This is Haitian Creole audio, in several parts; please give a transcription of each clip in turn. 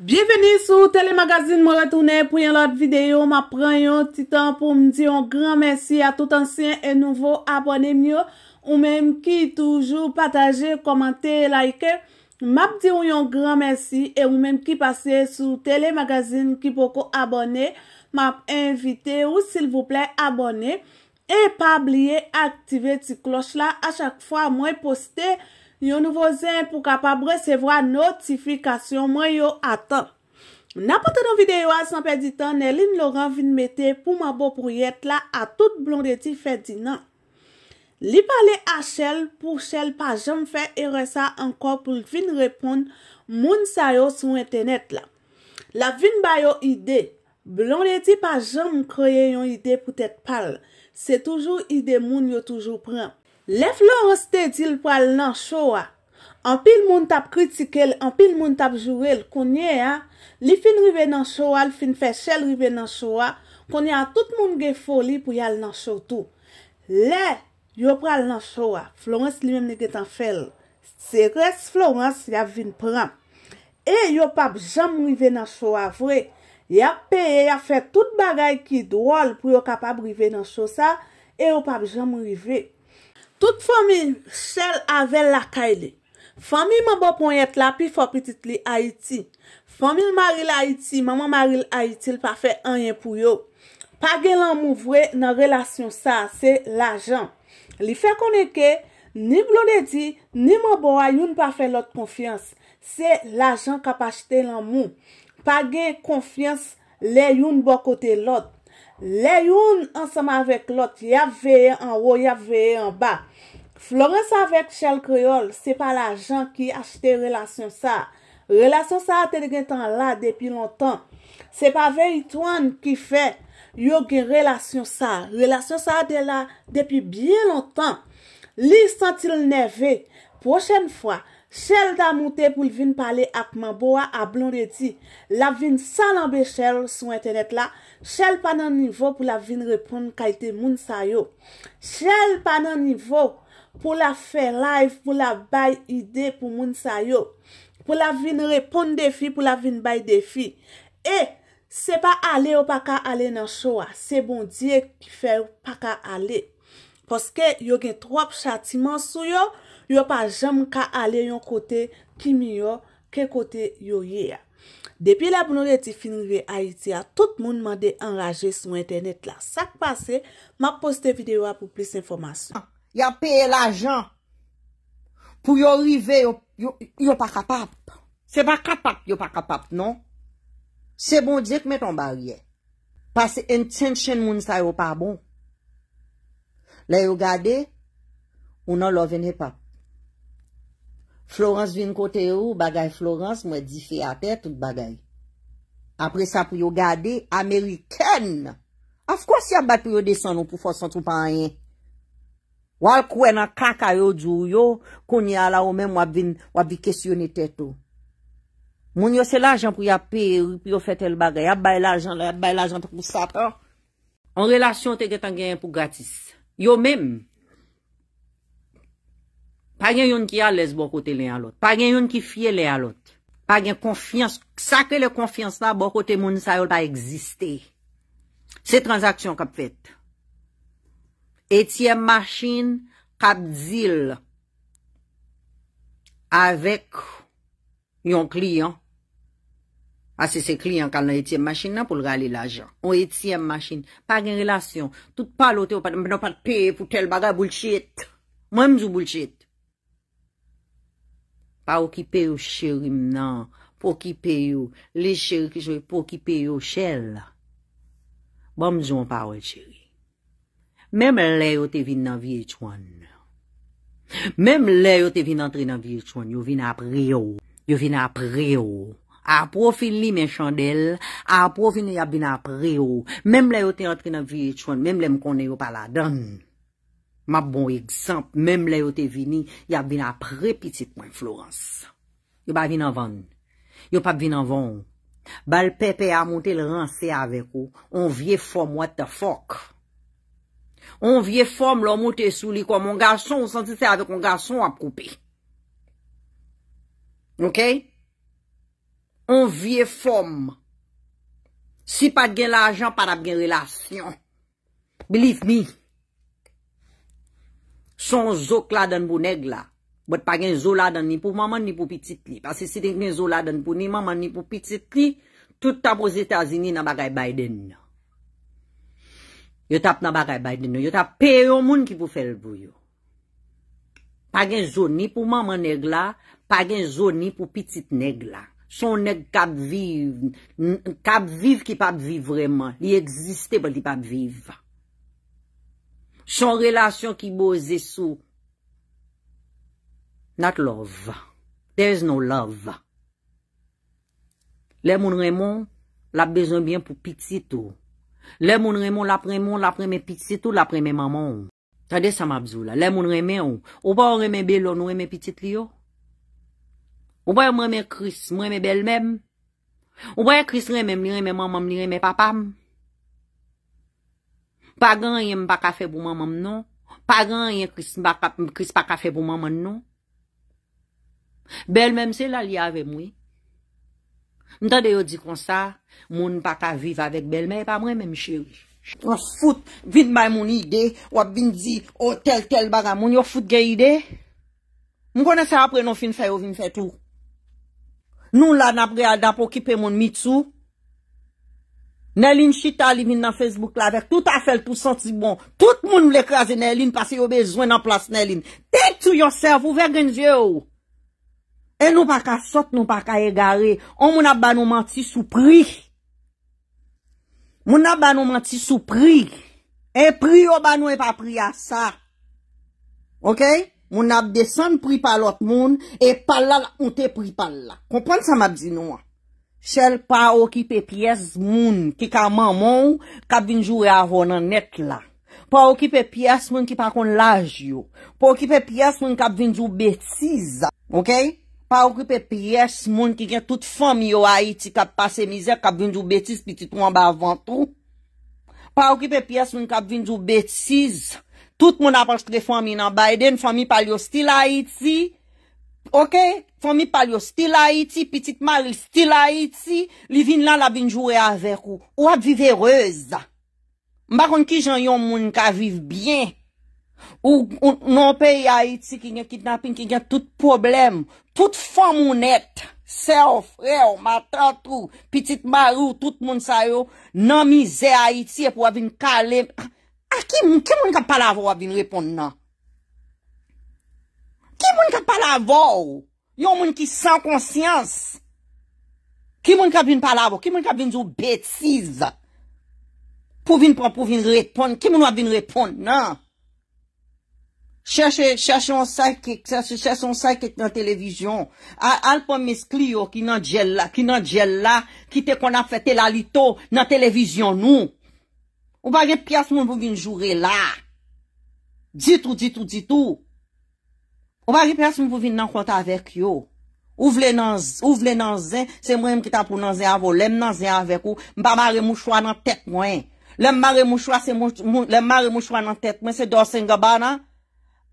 Biyeveni sou telemagazin mou la toune pou yon lot videyo Ma pren yon titan pou mdi yon gran mersi a tout ansyen e nouvo abone myo Ou mem ki toujou pataje, komante, like Map di yon gran mersi e ou mem ki pase sou telemagazin ki poko abone Map invite ou sil vouple abone E pa bliye aktive ti kloch la a chak fwa mwen poste Yon nouvo zin pou kapab resevwa notifikasyon mwen yo atan. Mna pote don videyo asan pe ditan, Neline Laurent vin mette pou ma bo pou yet la a tout blondeti fè dinan. Li pale a chel pou chel pa jom fè erè sa anko pou vin repon moun sayo sou internet la. La vin bayo ide, blondeti pa jom kreye yon ide pou tèt pal, se toujou ide moun yo toujou pren. Le Florence Teddy li pou al nan show a. An pil moun tap kritike l, an pil moun tap jure l. Konye a, li fin rive nan show a, li fin fè chèl rive nan show a. Konye a, tout moun gen foli pou yal nan show tou. Le, yo pral nan show a. Florence li men ne gen tan fel. Se res Florence, ya vin pram. E, yo pap jam rive nan show a, vwe. Ya pe, ya fè tout bagay ki dwol pou yo kapab rive nan show sa. E, yo pap jam rive. Toute fomil chel avel la kaile. Fomil mabou pon yet la pi fopitit li Haiti. Fomil maril Haiti, maman maril Haiti l pa fe anyen pou yo. Pa gen lan mou vwe nan relasyon sa, se l ajan. Li fe konen ke, ni blonedi, ni mabou a yon pa fe lot konfians. Se l ajan kapachete lan mou. Pa gen konfians le yon bo kote lot. Le yon ansama vek lot, ya veye an wo, ya veye an ba. Flores avek chal kreol, se pa la jan ki achete relasyon sa. Relasyon sa a te de gen tan la depi lontan. Se pa vey itwan ki fe, yo gen relasyon sa. Relasyon sa a de la depi bien lontan. Li santil neve, prochen fwa. Che l da moute pou l vin pale akman boa a blon redi. La vin salanbe che l sou internet la. Che l panan nivou pou la vin repon kaite moun sayo. Che l panan nivou pou la fe live pou la bay ide pou moun sayo. Pou la vin repon defi pou la vin bay defi. E se pa ale ou pa ka ale nan show a. Se bon diye ki fe ou pa ka ale. Poske yo gen 3 chatiman sou yo, yo pa jem ka ale yon kote ki mi yo, ke kote yo ye ya. Depi la bono de ti filmi ve Haiti ya, tout moun mande enraje sou internet la. Sak pase, ma poste videwa pou plis informasyon. Ya peye la jan pou yo rive yo pa kapap. Se pa kapap yo pa kapap non. Se bon dik meton barye. Pase intention moun sa yo pa bon. La yo gade, ou nan lò venye pa. Florence vin kote yo, bagay Florence, mwen di fè a tè tout bagay. Apre sa pou yo gade, Ameriken! Afkwa si a bat pou yo desen ou pou fòs an trou pa an yen? Wal kwen an kaka yo djou yo, kouni ala ou men wab vin, wab vikesyone tè tou. Moun yo se la ajan pou yo pè, pou yo fè tè l bagay, a bay la ajan, a bay la ajan pou satan. An relasyon te getan gen pou gatis. Yo mem, pa gen yon ki al les bo kote le alot, pa gen yon ki fye le alot, pa gen konfians, sa ke le konfians la bo kote moun sa yon pa egziste. Se transaksyon kap fet, etiye machin kap zil avek yon kliyon. Ase ah, se kliyan kal nan etsyem machin nan pou l rali l ajan. Ou etsyem machin. Pa gen relasyon. Tout pa lote ou pa nan pat pe pou tel baga boulchit. Mwen mzou boulchit. Pa ou kipe ou cheri mnan. Po kipe ou. Le cheri ki jwe po kipe ou chel. Mwen bon, mzou mpa ou el cheri. Mwen mle yo te vin nan vi etwane. Mwen mle yo te vin antre nan vi etwane. Yo vin ap re yo. Yo vin ap re yo. A profil li men chandel, a profil li ap vin ap re yo. Mem le yo te antre nan viye chon, mem lem konen yo pa la don. Map bon egzamp, mem le yo te vini, yap vin ap repitit mwen Florence. Yo pa vin avan. Yo pa vin avan. Bal pepe a monte l ran se avek yo, on vie fom what the fok. On vie fom lo monte sou li, kwa moun garson, ou santi se avek moun garson ap koupe. Ok? Ok? moun vie fòm. Si pat gen l'ajan, pat ap gen relasyon. Belif mi, son zòk la den pou neg la, bot pat gen zò la den ni pou, maman ni pou pitit li. Pas se siten gen zò la den pou, ni maman ni pou pitit li, tout tap o zétazini nan bagay Biden. Yot ap nan bagay Biden, yot ap peyo moun ki pou fèl bou yo. Pat gen zò ni pou maman neg la, pat gen zò ni pou pitit neg la. Son nek kap viv, kap viv ki pat viv vreman. Li egziste pou li pat viv. Son relasyon ki bo zesou, nat love. There is no love. Le moun remon, la bejan byen pou pitit ou. Le moun remon, la premon, la premen pitit ou, la premen maman ou. Tade samabzou la, le moun remen ou. Ou pa ou remen belon, ou remen pitit li ou. Ou boye mweme kris, mweme bel mwem? Ou boye kris remem li reme mwem mwem li reme papam? Pagan yon baka fe pou mwem mwem nou? Pagan yon kris baka fe pou mwem mwem nou? Bel mwem se la li ave mwem? Mta de yo di konsa, mwoun baka viv avik bel mwem, pa mwem mwem chiri. Yo fout vin bay mwoun ide, wap vin di, o oh, tel tel baga mwoun, yo fout gen ide. Mwou konen se apre nou fin fay yo vin fetouk. Nou la nap reyada pou kipe moun mitou. Nelin chita li vin nan Facebook la vek. Tout a fel, tout senti bon. Tout moun lèk raze Nelin pasi yo bezwen nan plas Nelin. Tell to yourself, ouve gen zye ou. E nou pa ka sot, nou pa ka egare. Ou moun ap banou manti sou pri. Moun ap banou manti sou pri. E pri yo oh, banou e pa pri a sa. Ok? Ok? Moun ap de san pri pal ot moun, e pal la, moun te pri pal la. Kompande sa mab zinou an? Sel pa okipe piyes moun, ki ka mamon, kap vinjou e avon nan net la. Pa okipe piyes moun, ki pa kon laj yo. Pa okipe piyes moun, ki kap vinjou betiz. Ok? Pa okipe piyes moun, ki gen tout fom yo a iti, kap pase mizè, kap vinjou betiz, piti tou an bavan tou. Pa okipe piyes moun, ki kap vinjou betiz yo. Tout moun apans kre fwa mi nan Biden, fwa mi pal yo stil Haiti, ok? Fwa mi pal yo stil Haiti, pitit maryl stil Haiti, li vin lan la bin jowe avek ou. Ou ap vive reza. Mbakon ki jan yon moun ka vive bien. Ou nou peyi Haiti ki gen kidnapping, ki gen tout problem. Tout fwa moun et, seo, freo, matratu, pitit maryl, tout moun sayo, nan mize Haiti ep wav in kalem. Ah, a ki non? moun ka palavou a vin repond nan? Ki moun ka palavou? Yon moun ki san konsyans? Ki moun ka vin palavou? Ki moun ka vin zou betiz? Po vin repond? Ki moun a vin repond nan? Cherche yon say kek nan televizyon. Al po miskli yo ki nan djel la ki te kon a fete la lito nan televizyon nou. Ou bagi pias moun pou vin joure la. Ditou, ditou, ditou. Ou bagi pias moun pou vin nan konta avek yo. Ou vle nan zin, se mwen m kita proun nan zin avon, lem nan zin avek yo, mpa mare mou chwa nan tet mwen. Lem mare mou chwa nan tet mwen, se dosen gaba nan.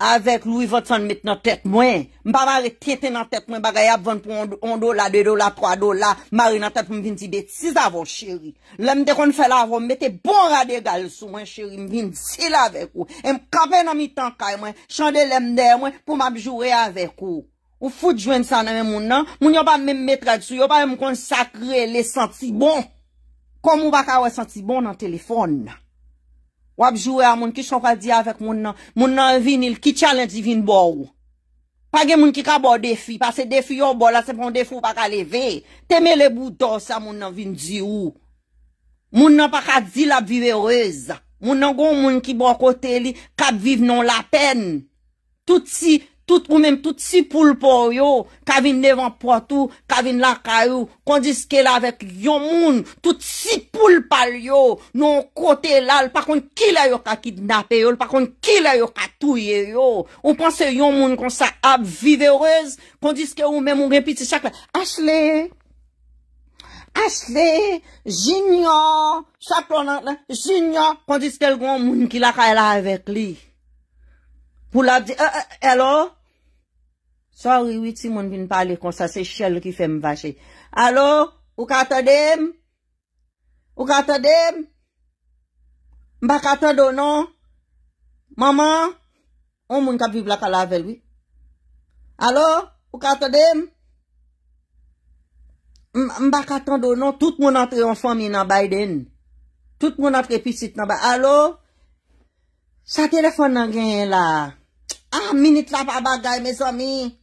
Avek Louie Watson mit nan tet mwen, mba bari tete nan tet mwen, bagay ap von pou 1 dola, 2 dola, 3 dola, mari nan tet mwen vinti de ti zavon cheri. Lemde kon fela avon, mette bon rade gal sou mwen cheri, mvin ti lavek ou. M kave nan mi tankay mwen, chande lemde mwen pou m ap jure avek ou. Ou foute jwen sanan moun nan, moun yon pa m metra di sou, yon pa m konsakre le santi bon. Kom mou baka wè santi bon nan telefon nan. Wap jwè a moun ki chonk a di avèk moun nan. Moun nan vinil ki challenge vin bo ou. Page moun ki ka bo defi. Pase defi yo bo la sepon defi wap ak aleve. Teme le bouton sa moun nan vin di ou. Moun nan pak a di la bibe reza. Moun nan goun moun ki bo kote li. Kab viv non la pen. Tout si... tout ou mèm tout si poulpò yo, kavin devan pòtou, kavin lakayou, kondis ke la vek yon moun, tout si poulpò yo, nou kote lal, pakoun kilay yo ka kidnapè yo, pakoun kilay yo ka touye yo, ou panse yon moun kon sa ap vive rez, kondis ke ou mèm ou repiti chak la, asle, asle, jinyon, sa pronant la, jinyon, kondis ke yon moun euh, ki lakay la vek li, pou la di, e euh, lo, Sori witi moun bin pali kon sa se chel ki fe m vache. Alo, ou kato dem? Ou kato dem? Mba kato donon? Maman? On moun ka vib la kalave lwi. Alo, ou kato dem? Mba kato donon? Tout moun antre yon fòm yon nan bay den. Tout moun antre yon pisi nan bay. Alo? Sa telefon nan gen yon la. A, ah, minit la pa bagay me zòm yon.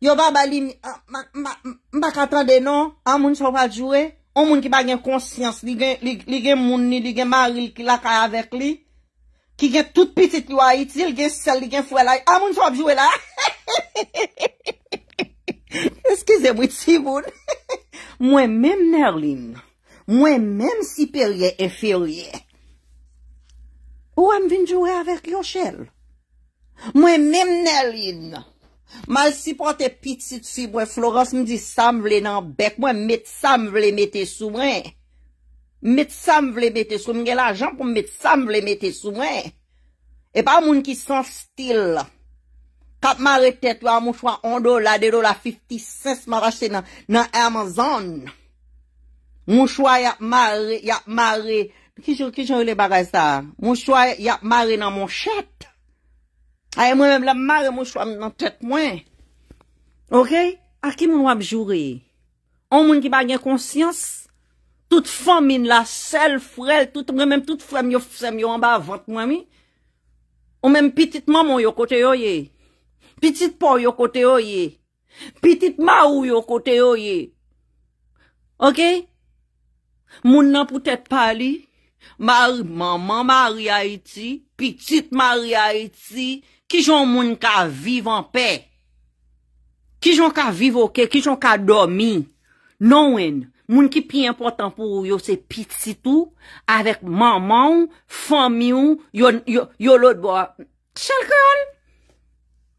Yo ba bali, ah, mba katande non? A moun chope a jwè? O moun ki ba gen konsyans, li gen moun ni, li gen mari, li gen lakay avek li? Ki gen tout pitit lwa iti, li gen sel, li gen fwè la? A moun chope jwè la? Eskize mou tiboun. Mwen men nerlin. Mwen men siperye e ferye. Ou am vin jwè avek yo chèl? Mwen men nerlin. Mwen men nerlin. Mal si pote pitit si mwen, Florence mwen di sam vle nan bek mwen, met sam vle mette souwen. Met sam vle mette souwen, mwen gen la jan pou met sam vle mette souwen. E pa moun ki son stil. Kat mare tetwa mwen chwa 1 do la, 2 do la, 50 cents mwen rachete nan Amazon. Mwen chwa yap mare, yap mare, ki joun yon le bagay sa? Mwen chwa yap mare nan moun chette. Ay mwen mèm lèm mare mwen chwam nan tèt mwen. Ok. Akim mwen wap jouri. O mwen ki bagen konsyans. Tout fòm min la sel fòrel. Tout mwen mèm tout fòm yo fòm yo an ba vant mwen mi. O mèm pitit mèm yon kote yo ye. Pitit po yon kote yo ye. Pitit ma ou yon kote yo ye. Ok. Mwen nan poutèt pali. Mari mèm mèm mari a iti. Pitit mari a iti. Kijon moun ka vive an pe? Kijon ka vive oke? Kijon ka domi? Non wen, moun ki pi important pou yo se piti si tou? Avek maman, fami ou, yo lout bo a? Chalke an?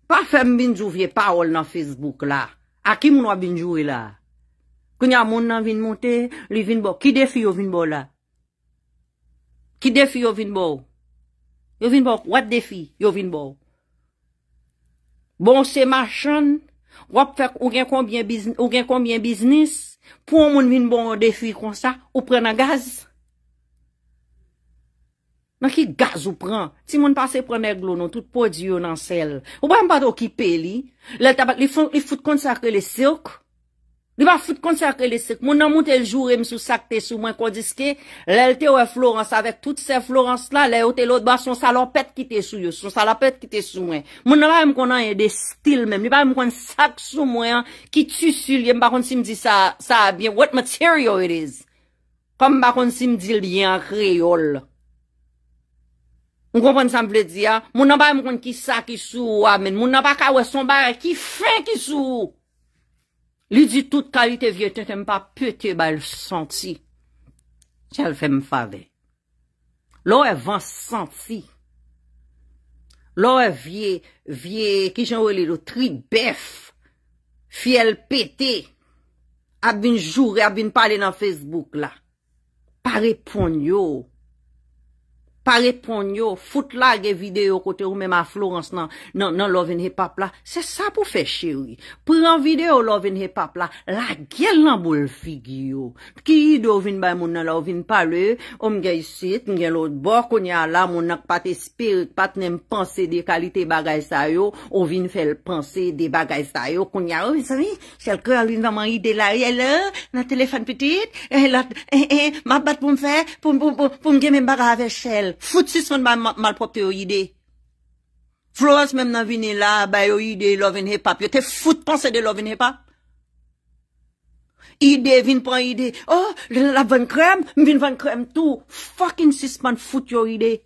Pa fem binjou vie parol nan Facebook la? A ki moun wabinjou e la? Koun ya moun nan vin moun te, li vin bo? Ki defi yo vin bo la? Ki defi yo vin bo? Yo vin bo? Wat defi yo vin bo? Bon se machan, wap fek ou gen konbyen biznis, pou moun min bon defi kon sa, ou prena gaz. Nan ki gaz ou pren, si moun pase prena glonon, tout po diyo nan sel, ou bayan bado ki peli, le tabak li foute kon sa ke le sirk. Li pa foute konti sa kre lisik. Moun nan moun tel jurem sou sak te sou mwen. Kwa diske, lalte ou e Florence. Avek tout se Florence la, lalte ou te lout. Bas son salopet ki te sou yo. Son salopet ki te sou mwen. Moun nan pa yon konan yon de stil mwen. Li pa yon konan sak sou mwen. Ki tu su li. M bakon si m di sa, sa a bien. What material it is. Kom bakon si m di li yon kreyol. M konpon sa m vle di ya. Moun nan pa yon konan ki sak ki sou. Moun nan pa yon konan ki sak ki sou. Li di tout kalite vye te tem pa pete ba l senti. Chal fe m fade. Lo evan senti. Lo evye, vie, ki jan wale lo tribef. Fi el pete. Ab bin jure, ab bin pale nan Facebook la. Pare pon yo. pa repon yo, foute la ge videyo kote ou men ma Florence nan love and hip hop la, se sa pou fe chiri. Pou an videyo love and hip hop la, la gel nan bou l figi yo. Pki ide ou vin bay moun nan la, ou vin pale, ou mge yisit, mge lout bo, konye ala, moun ak pat espirit, pat nem panse de kalite bagay sa yo, ou vin fel panse de bagay sa yo, konye ala, ou vin sa mi, selke alvin vaman ide la, ye lor, nan telefon petit, e lor, e, e, mabat pou mfe, pou mge men baga ave chel. Fout sisman man malpropte yo ide. Florence menm nan vine la, bay yo ide, lo ven hepap. Yo te fout panse de lo ven hepap. Ide, vin pan ide. Oh, la ven krem, vin ven krem tou. Fout sisman fout yo ide.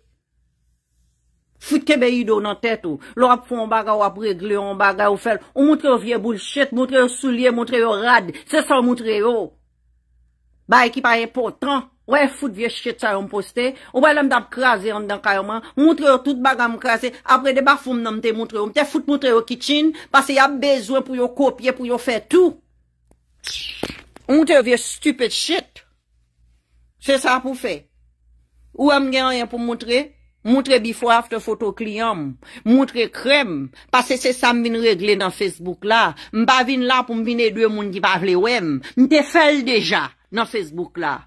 Fout kebe yido nan tetou. Lo ap foun baga ou ap regle, ou baga ou fel. Ou moutre yo vie boule chet, moutre yo soulie, moutre yo rad. Se sa moutre yo. Bay ki parye potran. Wè foute vie chet sa yon poste, ou wè lèm dap kraze yon dankarman, moutre yon tout bagan mou kraze, apre de bafoum nan mte moutre yon, mte foute moutre yon kitchin, pase yon bezwen pou yon kopye, pou yon fè tout. Moutre yon vie stupèd chet. Se sa pou fè. Ou wè mgen an yon pou moutre, moutre bifwa fte foto kliyom, moutre krem, pase se sa mvin regle nan Facebook la, mba vin la pou mvin e dwe moun di bavle wèm, mte fèl deja nan Facebook la.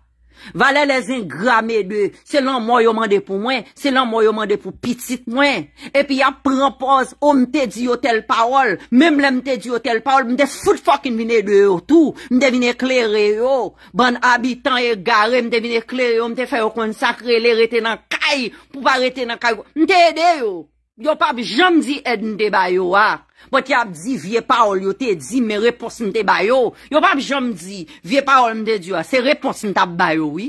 Vale le zin grame de, se lan mwen yo mande pou mwen, se lan mwen yo mande pou pitit mwen, epi ya prempoz om oh, te di yo tel parol, mwen mwen te di yo tel parol, mwen te foud fokin vine de yo tou, mwen te vine kle re yo, ban abitan e gare, mwen te vine kle re yo, mwen te fay yo konsakre le rete nan kay, pou pa rete nan kay, mwen te ede yo. Yo pa bi jom di ed nte bayo a, poti ap di vie paol yo te di me repos nte bayo. Yo pa bi jom di vie paol mde diwa, ah, se repos nta bayo wi.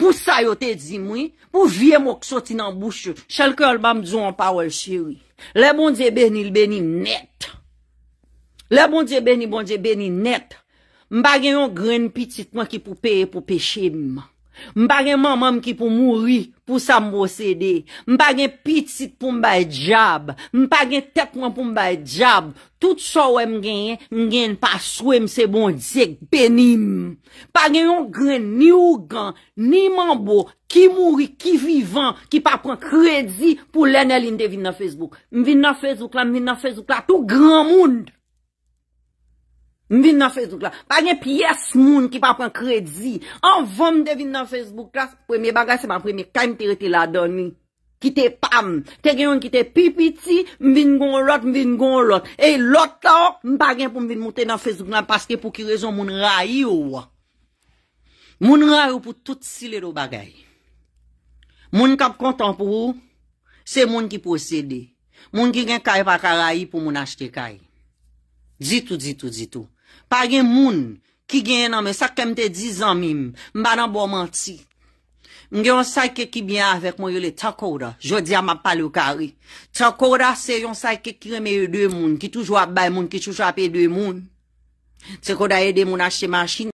Po sa yo te di mwi, po vie mwok soti nan boucho, chalke albam zon paol chiri. Le bonje benil benil net, le bonje benil bonje benil net, mba genyon gren pitit mwen ki pou peye pou peche mman. Mpa gen mamam ki pou mouri pou sa mbo sede, mpa gen piti sit pou mbay jab, mpa gen tep wan pou mbay jab, tout sa wè mgenye, mgenye npa swè mse bon zek penin. Mpa gen yon gren ni ou gan, ni mbo, ki mouri, ki vivan, ki pa pran kredzi pou len elinde vin na Facebook. Vin na Facebook la, vin na Facebook la, tou gran moun. Mvin nan Facebook la. Pagyen piyes moun ki pa pren kredi. An vom de vin nan Facebook la. Premye bagay seman premye. Kaym tereti la doni. Kite pam. Tegen yon kite pipiti. Mvin gon lot. Mvin gon lot. E lotan. Mbagyen pou mvin mouten nan Facebook la. Paske pou ki rezon moun rayi yo wwa. Moun rayi yo pou tout si le do bagay. Moun kap kontan pou. Se moun ki posede. Moun ki gen kay pa karayi pou moun achete kay. Dito, dito, dito. Pa gen moun ki gen nan men, sa kem te dizan mim, mba nan bo manti. Mgen yon say kek ki byan avek, mwen yon le takoda, jodi a map palo kari. Takoda se yon say kek ki reme yon dwe moun, ki toujwa ap bay moun, ki toujwa ap e dwe moun. Se koda yon dwe moun achte manchin.